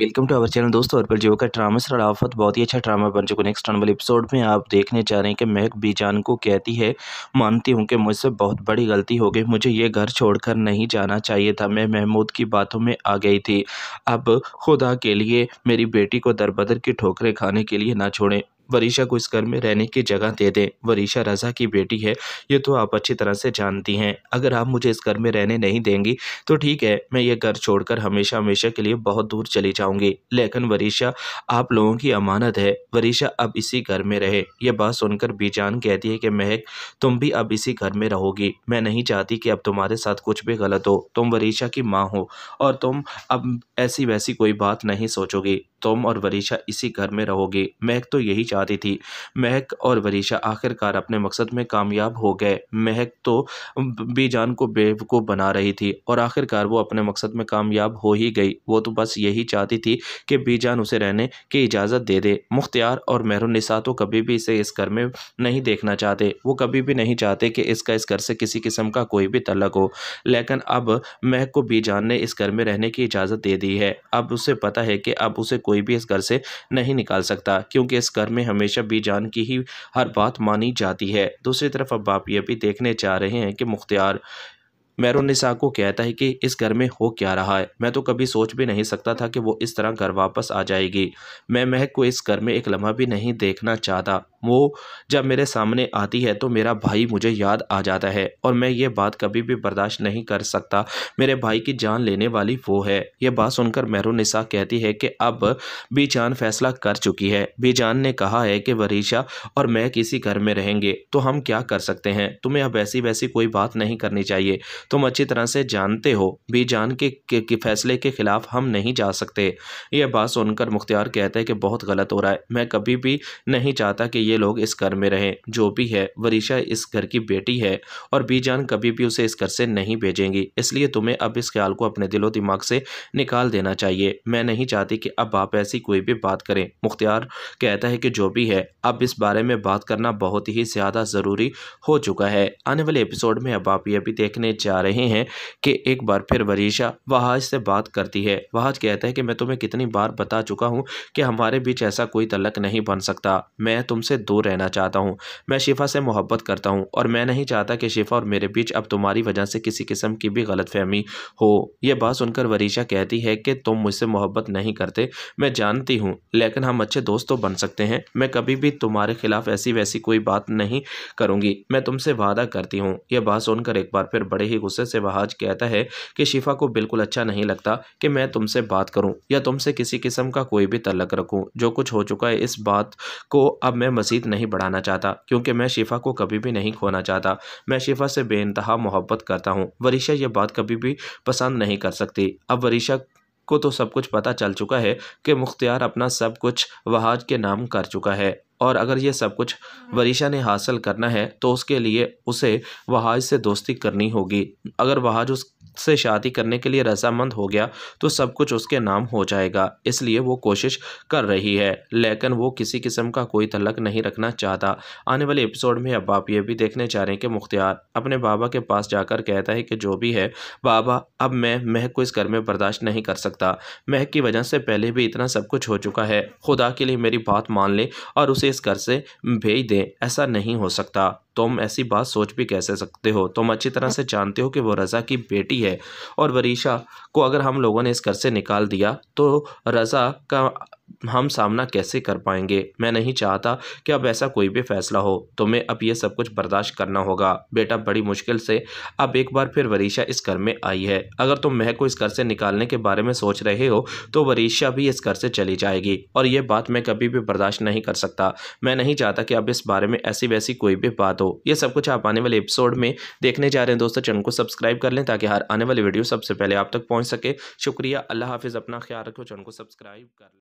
Welcome to our channel दोस्तों अर्पल जीव का ड्रामा सर आफत बहुत ही अच्छा ड्रामा बन चुका है नेक्स्ट आने वाले एपिसोड में आप देखने जा रहे हैं कि महक बीजान को कहती है मानती हूँ कि मुझसे बहुत बड़ी गलती हो गई मुझे ये घर छोड़कर नहीं जाना चाहिए था मैं महमूद की बातों में आ गई थी अब खुदा के लिए मेरी बेटी को दरबदर की ठोकरें खाने के लिए ना छोड़ें वरीशा को इस घर में रहने की जगह दे दें वरीशा रज़ा की बेटी है ये तो आप अच्छी तरह से जानती हैं अगर आप मुझे इस घर में रहने नहीं देंगी तो ठीक है मैं ये घर छोड़कर हमेशा हमेशा के लिए बहुत दूर चली जाऊँगी लेकिन वरीशा आप लोगों की अमानत है वरीशा अब इसी घर में रहे ये बात सुनकर बीजान कहती है कि महक तुम भी अब इसी घर में रहोगी मैं नहीं चाहती कि अब तुम्हारे साथ कुछ भी गलत हो तुम वरीशा की माँ हो और तुम अब ऐसी वैसी कोई बात नहीं सोचोगी तुम और वरीशा इसी घर में रहोगे महक तो यही चाहती थी महक और वरीशा आखिरकार अपने मकसद में कामयाब हो गए महक तो बीजान को बेवकूफ़ बना रही थी और आखिरकार वो अपने मकसद में कामयाब हो ही गई वो तो बस यही चाहती थी कि बीजान उसे रहने की इजाज़त दे दे मुख्तियार और मेहरुनिसा तो कभी भी इसे इस घर में नहीं देखना चाहते वो कभी भी नहीं चाहते कि इसका इस घर से किसी किस्म का कोई भी तलक हो लेकिन अब महक को बीजान ने इस घर में रहने की इजाज़त दे दी है अब उसे पता है कि अब उसे कोई भी इस घर से नहीं निकाल सकता क्योंकि इस घर में हमेशा भी जान की ही हर बात मानी जाती है दूसरी तरफ अब आप ये भी देखने जा रहे हैं कि मुख्तियार मैरोनिसा को कहता है कि इस घर में हो क्या रहा है मैं तो कभी सोच भी नहीं सकता था कि वो इस तरह घर वापस आ जाएगी मैं महक को इस घर में एक लम्हा भी नहीं देखना चाहता वो जब मेरे सामने आती है तो मेरा भाई मुझे याद आ जाता है और मैं ये बात कभी भी बर्दाश्त नहीं कर सकता मेरे भाई की जान लेने वाली वो है ये बात सुनकर महरुनिसा कहती है कि अब जान फैसला कर चुकी है जान ने कहा है कि वरीशा और मैं किसी घर में रहेंगे तो हम क्या कर सकते हैं तुम्हें अब ऐसी वैसी कोई बात नहीं करनी चाहिए तुम अच्छी तरह से जानते हो जान के, के, के फैसले के ख़िलाफ़ हम नहीं जा सकते यह बात सुनकर मुख्तियार कहते हैं कि बहुत गलत हो रहा है मैं कभी भी नहीं चाहता कि ये लोग इस घर में रहें जो भी है वरीशा इस घर की बेटी है और जान कभी भी उसे इस घर से नहीं भेजेंगी इसलिए तुम्हें अब इस ख्याल को अपने दिलो दिमाग से निकाल देना चाहिए मैं नहीं चाहती कि अब आप ऐसी कोई भी बात करें मुख्तियार कहता है कि जो भी है अब इस बारे में बात करना बहुत ही ज़्यादा ज़रूरी हो चुका है आने वाले एपिसोड में अब आप ये भी देखने जा बता रहे हैं कि एक बार फिर वरीशा वहाज से बात करती है वहाज कहता है कि मैं तुम्हें कितनी बार बता चुका हूँ कि हमारे बीच ऐसा कोई तलक नहीं बन सकता मैं तुमसे दूर रहना चाहता हूँ मैं शिफा से मोहब्बत करता हूँ और मैं नहीं चाहता कि शिफा और मेरे बीच अब तुम्हारी वजह से किसी किस्म की भी गलत हो यह बात सुनकर वरीशा कहती है कि तुम मुझसे मोहब्बत नहीं करते मैं जानती हूँ लेकिन हम अच्छे दोस्त तो बन सकते हैं मैं कभी भी तुम्हारे खिलाफ ऐसी वैसी कोई बात नहीं करूँगी मैं तुमसे वादा करती हूँ यह बात सुनकर एक बार फिर बड़े ही गुस्से से वहाज कहता है कि शिफा को बिल्कुल अच्छा नहीं लगता कि मैं तुमसे बात करूं या तुमसे किसी किस्म का कोई भी तलक रखूं जो कुछ हो चुका है इस बात को अब मैं मज़ीद नहीं बढ़ाना चाहता क्योंकि मैं शिफा को कभी भी नहीं खोना चाहता मैं शिफा से बेानतहा मोहब्बत करता हूँ वरीशा यह बात कभी भी पसंद नहीं कर सकती अब वरीशा को तो सब कुछ पता चल चुका है कि मुख्तियार अपना सब कुछ वहाज के नाम कर चुका है और अगर ये सब कुछ हाँ। वरीशा ने हासिल करना है तो उसके लिए उसे वहाज से दोस्ती करनी होगी अगर वहाज उस से शादी करने के लिए रजामंद हो गया तो सब कुछ उसके नाम हो जाएगा इसलिए वो कोशिश कर रही है लेकिन वो किसी किस्म का कोई तलक नहीं रखना चाहता आने वाले एपिसोड में अब आप ये भी देखने जा रहे हैं कि मुख्तियार अपने बाबा के पास जाकर कहता है कि जो भी है बाबा अब मैं महक को इस घर में बर्दाश्त नहीं कर सकता महक की वजह से पहले भी इतना सब कुछ हो चुका है खुदा के लिए मेरी बात मान लें और उसे इस घर से भेज दें ऐसा नहीं हो सकता तुम ऐसी बात सोच भी कैसे सकते हो तुम अच्छी तरह से जानते हो कि वो रज़ा की बेटी है और वरीशा को अगर हम लोगों ने इस घर से निकाल दिया तो रज़ा का हम सामना कैसे कर पाएंगे मैं नहीं चाहता कि अब ऐसा कोई भी फैसला हो तुम्हें तो अब यह सब कुछ बर्दाश्त करना होगा बेटा बड़ी मुश्किल से अब एक बार फिर वरीशा इस घर में आई है अगर तुम मह को इस घर से निकालने के बारे में सोच रहे हो तो वरीशा भी इस घर से चली जाएगी और यह बात मैं कभी भी बर्दाश्त नहीं कर सकता मैं नहीं चाहता कि अब इस बारे में ऐसी वैसी कोई भी बात हो यह सब कुछ आप आने वाले एपिसोड में देखने जा रहे हैं दोस्तों चैनल को सब्सक्राइब कर लें ताकि हर आने वाली वीडियो सबसे पहले आप तक पहुँच सके शुक्रिया अल्लाह हाफिज़ अपना ख्याल रखो चैनल को सब्सक्राइब कर लें